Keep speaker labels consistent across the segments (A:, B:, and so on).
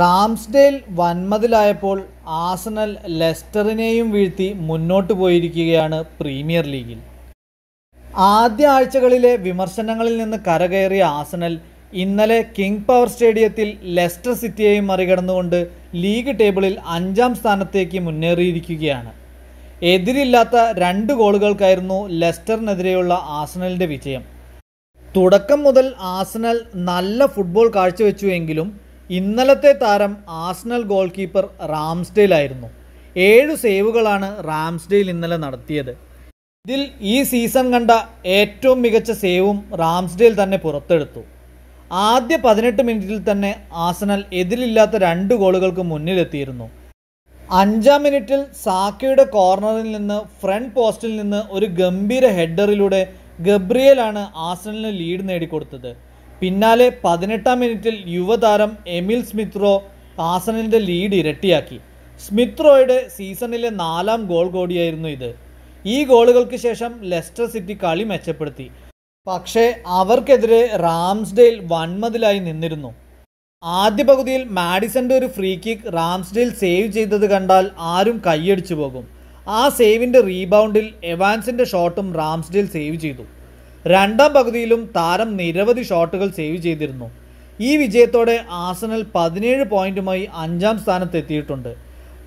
A: റാംസ്ഡേൽ വൻമതിലായപ്പോൾ ആസനൽ ലെസ്റ്ററിനെയും വീഴ്ത്തി മുന്നോട്ടു പോയിരിക്കുകയാണ് പ്രീമിയർ ലീഗിൽ ആദ്യ ആഴ്ചകളിലെ വിമർശനങ്ങളിൽ നിന്ന് കരകയറിയ ആസനൽ ഇന്നലെ കിങ് പവർ സ്റ്റേഡിയത്തിൽ ലെസ്റ്റർ സിറ്റിയെയും മറികടന്നുകൊണ്ട് ലീഗ് ടേബിളിൽ അഞ്ചാം സ്ഥാനത്തേക്ക് മുന്നേറിയിരിക്കുകയാണ് എതിരില്ലാത്ത രണ്ട് ഗോളുകൾക്കായിരുന്നു ലെസ്റ്ററിനെതിരെയുള്ള ആസനലിൻ്റെ വിജയം തുടക്കം മുതൽ ആസനൽ നല്ല ഫുട്ബോൾ കാഴ്ചവെച്ചുവെങ്കിലും എങ്കിലും ഇന്നലത്തെ താരം ആസ്നൽ ഗോൾ കീപ്പർ ആയിരുന്നു ഏഴ് സേവുകളാണ് റാംസ്ഡെയിൽ ഇന്നലെ നടത്തിയത് ഇതിൽ ഈ സീസൺ കണ്ട ഏറ്റവും മികച്ച സേവും റാംസ്ഡെയിൽ തന്നെ പുറത്തെടുത്തു ആദ്യ പതിനെട്ട് മിനിറ്റിൽ തന്നെ ആസനൽ എതിരില്ലാത്ത രണ്ട് ഗോളുകൾക്ക് മുന്നിലെത്തിയിരുന്നു അഞ്ചാം മിനിറ്റിൽ സാക്കയുടെ കോർണറിൽ നിന്ന് ഫ്രണ്ട് പോസ്റ്റിൽ നിന്ന് ഒരു ഗംഭീര ഹെഡറിലൂടെ ഗബ്രിയലാണ് ആസനലിന് ലീഡ് നേടിക്കൊടുത്തത് പിന്നാലെ പതിനെട്ടാം മിനിറ്റിൽ യുവതാരം എമിൽ സ്മിത്രോ ആസനലിൻ്റെ ലീഡ് ഇരട്ടിയാക്കി സ്മിത്രോയുടെ സീസണിലെ നാലാം ഗോൾ കൂടിയായിരുന്നു ഇത് ഈ ഗോളുകൾക്ക് ശേഷം ലെസ്റ്റർ സിറ്റി കളി മെച്ചപ്പെടുത്തി പക്ഷേ അവർക്കെതിരെ റാംസ്ഡെയിൽ വൺമതിലായി നിന്നിരുന്നു ആദ്യ പകുതിയിൽ മാഡിസന്റെ ഒരു ഫ്രീ കിക്ക് റാംസ്ഡെയിൽ സേവ് ചെയ്തത് കണ്ടാൽ ആരും കൈയടിച്ചു പോകും ആ സേവിൻ്റെ റീബൗണ്ടിൽ എവാൻസിൻ്റെ ഷോട്ടും റാംസ്ഡെയിൽ സേവ് ചെയ്തു രണ്ടാം പകുതിയിലും താരം നിരവധി ഷോട്ടുകൾ സേവ് ചെയ്തിരുന്നു ഈ വിജയത്തോടെ ആസനൽ പതിനേഴ് പോയിന്റുമായി അഞ്ചാം എത്തിയിട്ടുണ്ട്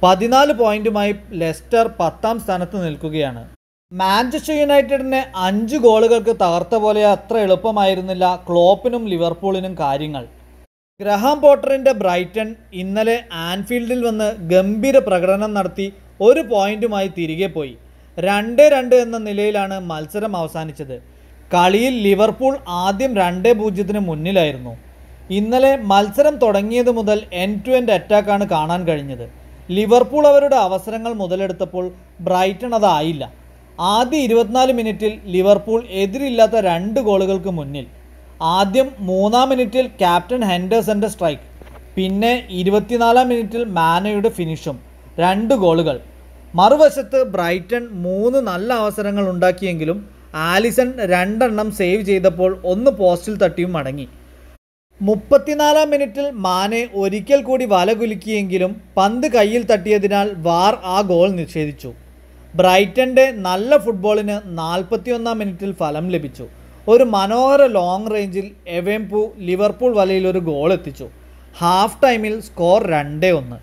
A: പതിനാല് പോയിന്റുമായി ലെസ്റ്റർ പത്താം സ്ഥാനത്ത് നിൽക്കുകയാണ് മാഞ്ചസ്റ്റർ യുണൈറ്റഡിനെ അഞ്ച് ഗോളുകൾക്ക് തകർത്ത പോലെ അത്ര എളുപ്പമായിരുന്നില്ല ക്ലോപ്പിനും ലിവർപൂളിനും കാര്യങ്ങൾ ഗ്രഹാം പോട്ടറിൻ്റെ ബ്രൈറ്റൺ ഇന്നലെ ആൻഫീൽഡിൽ വന്ന് ഗംഭീര പ്രകടനം നടത്തി ഒരു പോയിന്റുമായി തിരികെ പോയി രണ്ട് രണ്ട് എന്ന നിലയിലാണ് മത്സരം അവസാനിച്ചത് കളിയിൽ ലിവർപൂൾ ആദ്യം രണ്ട് പൂജ്യത്തിന് മുന്നിലായിരുന്നു ഇന്നലെ മത്സരം തുടങ്ങിയത് മുതൽ എൻ ടു എൻഡ് അറ്റാക്കാണ് കാണാൻ കഴിഞ്ഞത് ലിവർപൂൾ അവരുടെ അവസരങ്ങൾ മുതലെടുത്തപ്പോൾ ബ്രൈറ്റൺ അതായില്ല ആദ്യ ഇരുപത്തിനാല് മിനിറ്റിൽ ലിവർപൂൾ എതിരില്ലാത്ത രണ്ട് ഗോളുകൾക്ക് മുന്നിൽ ആദ്യം മൂന്നാം മിനിറ്റിൽ ക്യാപ്റ്റൻ ഹെൻഡേഴ്സൻ്റെ സ്ട്രൈക്ക് പിന്നെ ഇരുപത്തിനാലാം മിനിറ്റിൽ മാനയുടെ ഫിനിഷും രണ്ട് ഗോളുകൾ മറുവശത്ത് ബ്രൈറ്റൺ മൂന്ന് നല്ല അവസരങ്ങൾ ഉണ്ടാക്കിയെങ്കിലും ആലിസൺ രണ്ടെണ്ണം സേവ് ചെയ്തപ്പോൾ ഒന്ന് പോസ്റ്റിൽ തട്ടിയും മടങ്ങി മുപ്പത്തിനാലാം മിനിറ്റിൽ മാനെ ഒരിക്കൽ കൂടി വല കുലുക്കിയെങ്കിലും പന്ത് കയ്യിൽ തട്ടിയതിനാൽ വാർ ആ ഗോൾ നിഷേധിച്ചു ബ്രൈറ്റൻ്റെ നല്ല ഫുട്ബോളിന് നാൽപ്പത്തിയൊന്നാം മിനിറ്റിൽ ഫലം ലഭിച്ചു ഒരു മനോഹര ലോങ് റേഞ്ചിൽ എവേംപു ലിവർപൂൾ വലയിൽ ഒരു ഗോൾ എത്തിച്ചു ഹാഫ് ടൈമിൽ സ്കോർ രണ്ടേ ഒന്ന്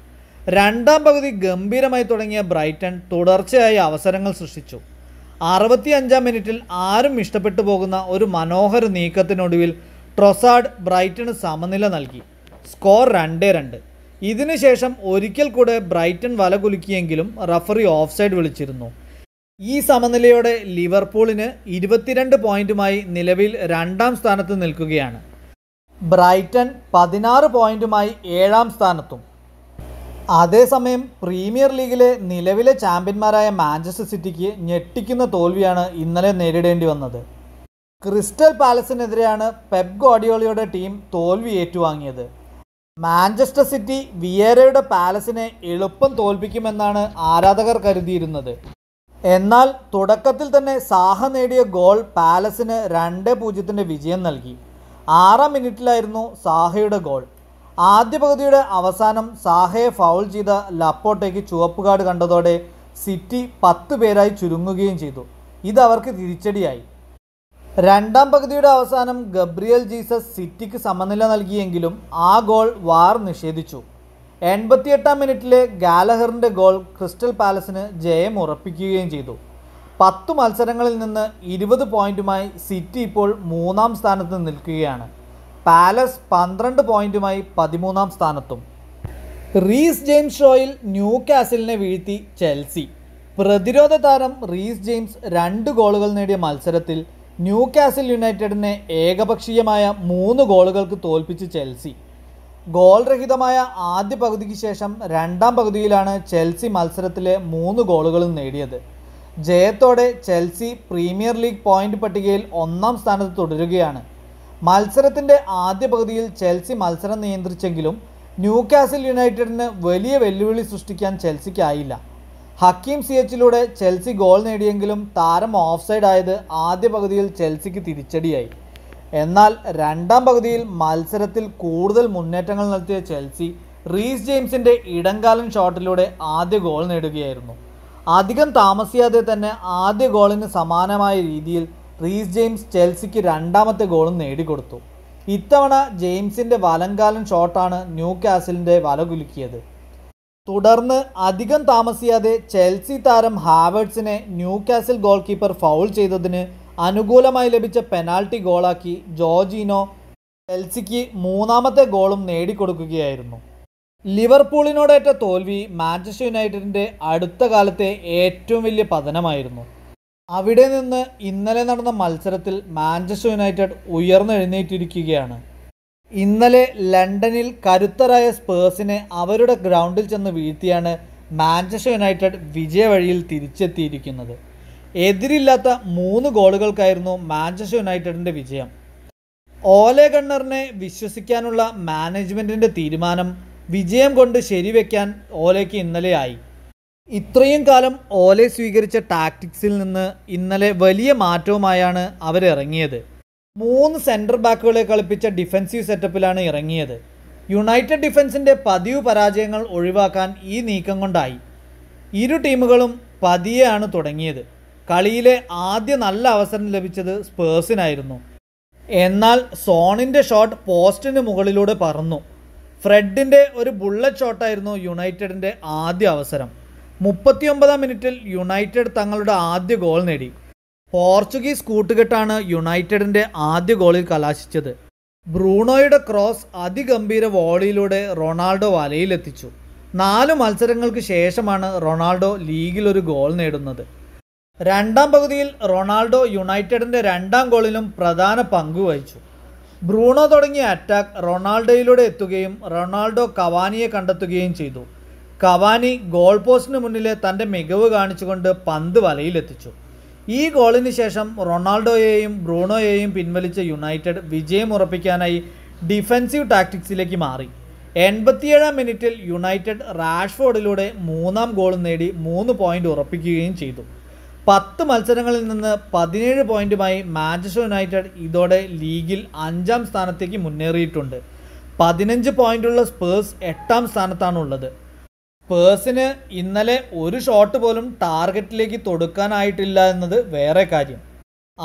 A: രണ്ടാം പകുതി ഗംഭീരമായി തുടങ്ങിയ ബ്രൈറ്റൺ തുടർച്ചയായി അവസരങ്ങൾ സൃഷ്ടിച്ചു അഞ്ചാം മിനിറ്റിൽ ആരും ഇഷ്ടപ്പെട്ടു പോകുന്ന ഒരു മനോഹര നീക്കത്തിനൊടുവിൽ ട്രൊസാഡ് ബ്രൈറ്റണ് സമനില നൽകി സ്കോർ രണ്ടേ രണ്ട് ഇതിനുശേഷം ഒരിക്കൽ കൂടെ ബ്രൈറ്റൺ വല കുലുക്കിയെങ്കിലും റഫറി ഓഫ് സൈഡ് വിളിച്ചിരുന്നു ഈ സമനിലയോടെ ലിവർപൂളിന് ഇരുപത്തിരണ്ട് പോയിന്റുമായി നിലവിൽ രണ്ടാം സ്ഥാനത്ത് നിൽക്കുകയാണ് ബ്രൈറ്റൺ പതിനാറ് പോയിന്റുമായി ഏഴാം സ്ഥാനത്തും അതേസമയം പ്രീമിയർ ലീഗിലെ നിലവിലെ ചാമ്പ്യന്മാരായ മാഞ്ചസ്റ്റർ സിറ്റിക്ക് ഞെട്ടിക്കുന്ന തോൽവിയാണ് ഇന്നലെ നേരിടേണ്ടി വന്നത് ക്രിസ്റ്റൽ പാലസിനെതിരെയാണ് പെപ് ഗോഡിയോളിയുടെ ടീം തോൽവി ഏറ്റുവാങ്ങിയത് മാഞ്ചസ്റ്റർ സിറ്റി വിയേരയുടെ പാലസിനെ എളുപ്പം തോൽപ്പിക്കുമെന്നാണ് ആരാധകർ കരുതിയിരുന്നത് എന്നാൽ തുടക്കത്തിൽ തന്നെ സാഹ നേടിയ ഗോൾ പാലസിന് രണ്ട് പൂജ്യത്തിൻ്റെ വിജയം നൽകി ആറാം മിനിറ്റിലായിരുന്നു സാഹയുടെ ഗോൾ ആദ്യ പകുതിയുടെ അവസാനം സാഹയെ ഫൗൾ ചെയ്ത ലപ്പോട്ടേക്ക് ചുവപ്പ് കാർഡ് കണ്ടതോടെ സിറ്റി പത്ത് പേരായി ചുരുങ്ങുകയും ചെയ്തു ഇത് അവർക്ക് തിരിച്ചടിയായി രണ്ടാം പകുതിയുടെ അവസാനം ഗബ്രിയൽ ജീസസ് സിറ്റിക്ക് സമനില നൽകിയെങ്കിലും ആ ഗോൾ വാർ നിഷേധിച്ചു എൺപത്തിയെട്ടാം മിനിറ്റിലെ ഗാലഹറിൻ്റെ ഗോൾ ക്രിസ്റ്റൽ പാലസിന് ജയം ഉറപ്പിക്കുകയും ചെയ്തു പത്തു മത്സരങ്ങളിൽ നിന്ന് ഇരുപത് പോയിന്റുമായി സിറ്റി ഇപ്പോൾ മൂന്നാം സ്ഥാനത്ത് നിൽക്കുകയാണ് പാലസ് പന്ത്രണ്ട് പോയിന്റുമായി പതിമൂന്നാം സ്ഥാനത്തും റീസ് ജെയിംസ് ഷോയിൽ ന്യൂ കാസിലിനെ വീഴ്ത്തി ചെൽസി പ്രതിരോധ താരം റീസ് ജെയിംസ് രണ്ട് ഗോളുകൾ നേടിയ മത്സരത്തിൽ ന്യൂ കാസിൽ യുണൈറ്റഡിനെ ഏകപക്ഷീയമായ മൂന്ന് ഗോളുകൾക്ക് തോൽപ്പിച്ച് ചെൽസി ഗോൾ രഹിതമായ ആദ്യ പകുതിക്ക് ശേഷം രണ്ടാം പകുതിയിലാണ് ചെൽസി മത്സരത്തിലെ മൂന്ന് ഗോളുകളും നേടിയത് ജയത്തോടെ ചെൽസി പ്രീമിയർ ലീഗ് പോയിന്റ് പട്ടികയിൽ ഒന്നാം സ്ഥാനത്ത് തുടരുകയാണ് മത്സരത്തിൻ്റെ ആദ്യ പകുതിയിൽ ചെൽസി മത്സരം നിയന്ത്രിച്ചെങ്കിലും ന്യൂകാസിൽ യുണൈറ്റഡിന് വലിയ വെല്ലുവിളി സൃഷ്ടിക്കാൻ ചെൽസിക്കായില്ല ഹക്കീം സി എച്ചിലൂടെ ചെൽസി ഗോൾ നേടിയെങ്കിലും താരം ഓഫ് സൈഡ് ആയത് ആദ്യ പകുതിയിൽ ചെൽസിക്ക് തിരിച്ചടിയായി എന്നാൽ രണ്ടാം പകുതിയിൽ മത്സരത്തിൽ കൂടുതൽ മുന്നേറ്റങ്ങൾ നടത്തിയ ചെൽസി റീസ് ജെയിംസിൻ്റെ ഇടംകാലൻ ഷോട്ടിലൂടെ ആദ്യ ഗോൾ നേടുകയായിരുന്നു അധികം താമസിയാതെ തന്നെ ആദ്യ ഗോളിന് സമാനമായ രീതിയിൽ റീസ് ജെയിംസ് ചെൽസിക്ക് രണ്ടാമത്തെ ഗോളും നേടിക്കൊടുത്തു ഇത്തവണ ജെയിംസിന്റെ വലങ്കാലൻ ഷോട്ടാണ് ന്യൂ കാസിലിൻ്റെ വല കുലുക്കിയത് തുടർന്ന് അധികം താമസിയാതെ ചെൽസി താരം ഹാവേർട്സിനെ Newcastle goalkeeper foul ചെയ്തതിന് അനുകൂലമായി ലഭിച്ച പെനാൾട്ടി ഗോളാക്കി ജോർജിനോ ചെൽസിക്ക് മൂന്നാമത്തെ ഗോളും നേടിക്കൊടുക്കുകയായിരുന്നു ലിവർപൂളിനോടേറ്റ തോൽവി മാഞ്ചസ്റ്റർ യുണൈറ്റഡിൻ്റെ അടുത്ത കാലത്തെ ഏറ്റവും വലിയ പതനമായിരുന്നു അവിടെ നിന്ന് ഇന്നലെ നടന്ന മത്സരത്തിൽ മാഞ്ചസ്റ്റർ യുണൈറ്റഡ് ഉയർന്നെഴുന്നേറ്റിരിക്കുകയാണ് ഇന്നലെ ലണ്ടനിൽ കരുത്തരായ സ്പേഴ്സിനെ അവരുടെ ഗ്രൗണ്ടിൽ ചെന്ന് വീഴ്ത്തിയാണ് മാഞ്ചസ്റ്റർ യുണൈറ്റഡ് വിജയവഴിയിൽ തിരിച്ചെത്തിയിരിക്കുന്നത് എതിരില്ലാത്ത മൂന്ന് ഗോളുകൾക്കായിരുന്നു മാഞ്ചസ്റ്റർ യുണൈറ്റഡിൻ്റെ വിജയം ഓലെ ഗണ്ണറിനെ വിശ്വസിക്കാനുള്ള മാനേജ്മെൻറ്റിൻ്റെ തീരുമാനം വിജയം കൊണ്ട് ശരിവെക്കാൻ ഓലയ്ക്ക് ഇന്നലെയായി ഇത്രയും കാലം ഓലെ സ്വീകരിച്ച ടാക്ടിക്സിൽ നിന്ന് ഇന്നലെ വലിയ മാറ്റവുമായാണ് അവരിറങ്ങിയത് മൂന്ന് സെൻറ്റർ ബാക്കുകളെ കളിപ്പിച്ച ഡിഫൻസീവ് സെറ്റപ്പിലാണ് ഇറങ്ങിയത് യുണൈറ്റഡ് ഡിഫൻസിൻ്റെ പതിവ് പരാജയങ്ങൾ ഒഴിവാക്കാൻ ഈ നീക്കം കൊണ്ടായി ഇരു ടീമുകളും പതിയെയാണ് തുടങ്ങിയത് കളിയിലെ ആദ്യ നല്ല അവസരം ലഭിച്ചത് സ്പേഴ്സിനായിരുന്നു എന്നാൽ സോണിൻ്റെ ഷോട്ട് പോസ്റ്റിന് മുകളിലൂടെ പറന്നു ഫ്രെഡിൻ്റെ ഒരു ബുള്ളറ്റ് ഷോട്ടായിരുന്നു യുണൈറ്റഡിൻ്റെ ആദ്യ അവസരം മുപ്പത്തിയൊമ്പതാം മിനിറ്റിൽ യുണൈറ്റഡ് തങ്ങളുടെ ആദ്യ ഗോൾ നേടി പോർച്ചുഗീസ് കൂട്ടുകെട്ടാണ് യുണൈറ്റഡിൻ്റെ ആദ്യ ഗോളിൽ കലാശിച്ചത് ബ്രൂണോയുടെ ക്രോസ് അതിഗംഭീര വോളിയിലൂടെ റൊണാൾഡോ വലയിലെത്തിച്ചു നാല് മത്സരങ്ങൾക്ക് ശേഷമാണ് റൊണാൾഡോ ലീഗിൽ ഒരു ഗോൾ നേടുന്നത് രണ്ടാം പകുതിയിൽ റൊണാൾഡോ യുണൈറ്റഡിൻ്റെ രണ്ടാം ഗോളിലും പ്രധാന പങ്ക് വഹിച്ചു ബ്രൂണോ തുടങ്ങിയ അറ്റാക്ക് റൊണാൾഡോയിലൂടെ എത്തുകയും റൊണാൾഡോ കവാനിയെ കണ്ടെത്തുകയും ചെയ്തു കവാനി ഗോൾ പോസ്റ്റിന് മുന്നിലെ തൻ്റെ മികവ് കാണിച്ചുകൊണ്ട് പന്ത് വലയിലെത്തിച്ചു ഈ ഗോളിന് ശേഷം റൊണാൾഡോയെയും ബ്രൂണോയെയും പിൻവലിച്ച യുണൈറ്റഡ് വിജയം ഉറപ്പിക്കാനായി ഡിഫൻസീവ് ടാക്ടിക്സിലേക്ക് മാറി എൺപത്തിയേഴാം മിനിറ്റിൽ യുണൈറ്റഡ് റാഷ്ഫോർഡിലൂടെ മൂന്നാം ഗോൾ നേടി മൂന്ന് പോയിന്റ് ഉറപ്പിക്കുകയും ചെയ്തു പത്ത് മത്സരങ്ങളിൽ നിന്ന് പതിനേഴ് പോയിന്റുമായി മാഞ്ചസ്റ്റർ യുണൈറ്റഡ് ഇതോടെ ലീഗിൽ അഞ്ചാം സ്ഥാനത്തേക്ക് മുന്നേറിയിട്ടുണ്ട് പതിനഞ്ച് പോയിന്റുള്ള സ്പേഴ്സ് എട്ടാം സ്ഥാനത്താണ് ഉള്ളത് പേഴ്സിന് ഇന്നലെ ഒരു ഷോട്ട് പോലും ടാർഗറ്റിലേക്ക് തൊടുക്കാനായിട്ടില്ല എന്നത് വേറെ കാര്യം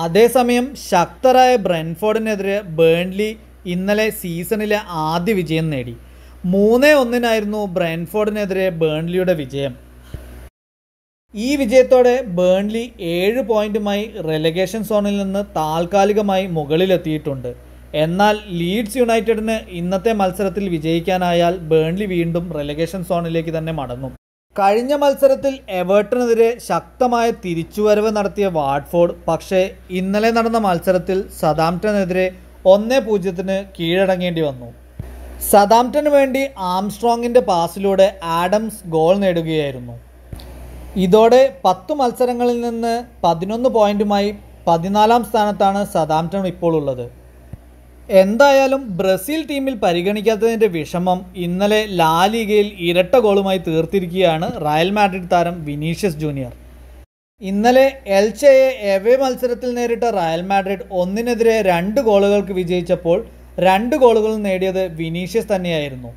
A: അതേസമയം ശക്തരായ ബ്രെൻഫോർഡിനെതിരെ ബേൺലി ഇന്നലെ സീസണിലെ ആദ്യ വിജയം നേടി മൂന്നേ ഒന്നിനായിരുന്നു ബ്രെൻഫോർഡിനെതിരെ ബേൺലിയുടെ വിജയം ഈ വിജയത്തോടെ ബേൺലി ഏഴ് പോയിന്റുമായി റെലഗേഷൻ സോണിൽ നിന്ന് താൽക്കാലികമായി മുകളിലെത്തിയിട്ടുണ്ട് എന്നാൽ ലീഡ്സ് യുണൈറ്റഡിന് ഇന്നത്തെ മത്സരത്തിൽ വിജയിക്കാനായാൽ ബേൺലി വീണ്ടും റെലഗേഷൻ സോണിലേക്ക് തന്നെ മടങ്ങും കഴിഞ്ഞ മത്സരത്തിൽ എവേർട്ടനെതിരെ ശക്തമായ തിരിച്ചുവരവ് നടത്തിയ വാട്ട്ഫോർഡ് പക്ഷേ ഇന്നലെ നടന്ന മത്സരത്തിൽ സദാംപ്ടനെതിരെ ഒന്നേ പൂജ്യത്തിന് കീഴടങ്ങേണ്ടി വന്നു സദാംപ്റ്റന് വേണ്ടി ആംസ്ട്രോങ്ങിൻ്റെ പാസിലൂടെ ആഡംസ് ഗോൾ നേടുകയായിരുന്നു ഇതോടെ പത്ത് മത്സരങ്ങളിൽ നിന്ന് പതിനൊന്ന് പോയിൻറ്റുമായി പതിനാലാം സ്ഥാനത്താണ് സദാംപ്റ്റൺ ഇപ്പോൾ ഉള്ളത് എന്തായാലും ബ്രസീൽ ടീമിൽ പരിഗണിക്കാത്തതിൻ്റെ വിഷമം ഇന്നലെ ലാലിഗയിൽ ഇരട്ട ഗോളുമായി തീർത്തിരിക്കുകയാണ് റയൽ മാഡ്രിഡ് താരം വിനീഷ്യസ് ജൂനിയർ ഇന്നലെ എൽച്ചയെ എവേ മത്സരത്തിൽ നേരിട്ട റയൽ മാഡ്രിഡ് ഒന്നിനെതിരെ രണ്ട് ഗോളുകൾക്ക് വിജയിച്ചപ്പോൾ രണ്ട് ഗോളുകൾ നേടിയത് വിനീഷ്യസ് തന്നെയായിരുന്നു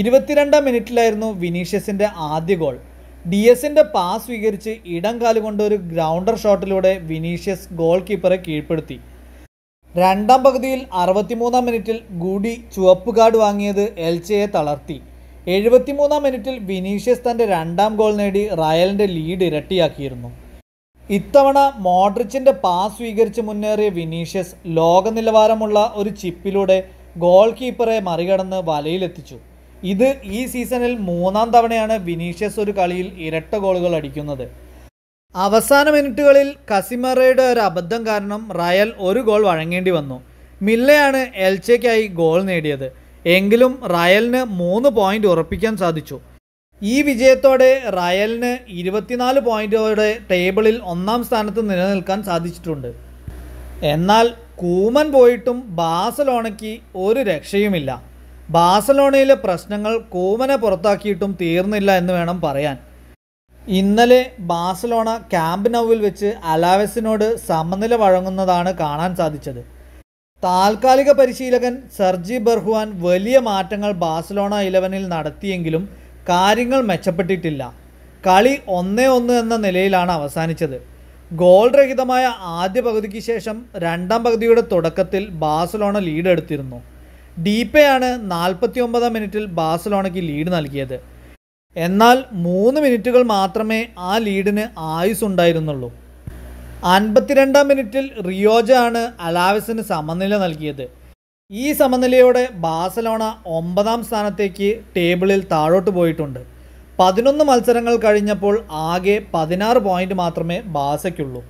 A: ഇരുപത്തിരണ്ടാം മിനിറ്റിലായിരുന്നു വിനീഷ്യസിൻ്റെ ആദ്യ ഗോൾ ഡി എസിൻ്റെ പാസ് സ്വീകരിച്ച് ഇടം കാലുകൊണ്ട് ഒരു ഗ്രൗണ്ടർ ഷോട്ടിലൂടെ വിനീഷ്യസ് ഗോൾ കീപ്പറെ കീഴ്പ്പെടുത്തി രണ്ടാം പകുതിയിൽ അറുപത്തിമൂന്നാം മിനിറ്റിൽ ഗൂഡി ചുവപ്പ് കാർഡ് വാങ്ങിയത് എൽച്ചയെ തളർത്തി എഴുപത്തിമൂന്നാം മിനിറ്റിൽ വിനീഷ്യസ് തൻ്റെ രണ്ടാം ഗോൾ നേടി റയലിൻ്റെ ലീഡ് ഇരട്ടിയാക്കിയിരുന്നു ഇത്തവണ മോഡ്രിച്ചിൻ്റെ പാസ് സ്വീകരിച്ച് മുന്നേറിയ വിനീഷ്യസ് ലോക നിലവാരമുള്ള ഒരു ചിപ്പിലൂടെ ഗോൾ കീപ്പറെ മറികടന്ന് വലയിലെത്തിച്ചു ഇത് ഈ സീസണിൽ മൂന്നാം തവണയാണ് വിനീഷ്യസ് ഒരു കളിയിൽ ഇരട്ട ഗോളുകൾ അടിക്കുന്നത് അവസാന മിനിറ്റുകളിൽ കസിമറയുടെ ഒരു അബദ്ധം കാരണം റയൽ ഒരു ഗോൾ വഴങ്ങേണ്ടി വന്നു മില്ലയാണ് എൽച്ചയ്ക്കായി ഗോൾ നേടിയത് എങ്കിലും റയലിന് മൂന്ന് പോയിന്റ് ഉറപ്പിക്കാൻ സാധിച്ചു ഈ വിജയത്തോടെ റയലിന് ഇരുപത്തിനാല് പോയിന്റോടെ ടേബിളിൽ ഒന്നാം സ്ഥാനത്ത് നിലനിൽക്കാൻ സാധിച്ചിട്ടുണ്ട് എന്നാൽ കൂമൻ പോയിട്ടും ബാസലോണയ്ക്ക് ഒരു രക്ഷയുമില്ല ബാസലോണയിലെ പ്രശ്നങ്ങൾ കൂമനെ പുറത്താക്കിയിട്ടും തീർന്നില്ല എന്ന് വേണം പറയാൻ ഇന്നലെ ബാഴ്സലോണ ക്യാമ്പ് നൗവിൽ വെച്ച് അലാവെസിനോട് സമനില വഴങ്ങുന്നതാണ് കാണാൻ സാധിച്ചത് താൽക്കാലിക പരിശീലകൻ സർജി ബർഹുവാൻ വലിയ മാറ്റങ്ങൾ ബാഴ്സലോണ ഇലവനിൽ നടത്തിയെങ്കിലും കാര്യങ്ങൾ മെച്ചപ്പെട്ടിട്ടില്ല കളി ഒന്നേ ഒന്ന് എന്ന നിലയിലാണ് അവസാനിച്ചത് ഗോൾ രഹിതമായ ആദ്യ പകുതിക്ക് ശേഷം രണ്ടാം പകുതിയുടെ തുടക്കത്തിൽ ബാഴ്സലോണ ലീഡ് എടുത്തിരുന്നു ആണ് നാൽപ്പത്തി ഒമ്പതാം മിനിറ്റിൽ ബാഴ്സലോണയ്ക്ക് ലീഡ് നൽകിയത് എന്നാൽ മൂന്ന് മിനിറ്റുകൾ മാത്രമേ ആ ലീഡിന് ആയുസ് ഉണ്ടായിരുന്നുള്ളൂ അൻപത്തിരണ്ടാം മിനിറ്റിൽ റിയോജ ആണ് അലാവസിന് സമനില നൽകിയത് ഈ സമനിലയോടെ ബാഴ്സലോണ ഒമ്പതാം സ്ഥാനത്തേക്ക് ടേബിളിൽ താഴോട്ട് പോയിട്ടുണ്ട് പതിനൊന്ന് മത്സരങ്ങൾ കഴിഞ്ഞപ്പോൾ ആകെ പതിനാറ് പോയിന്റ് മാത്രമേ ബാസയ്ക്കുള്ളൂ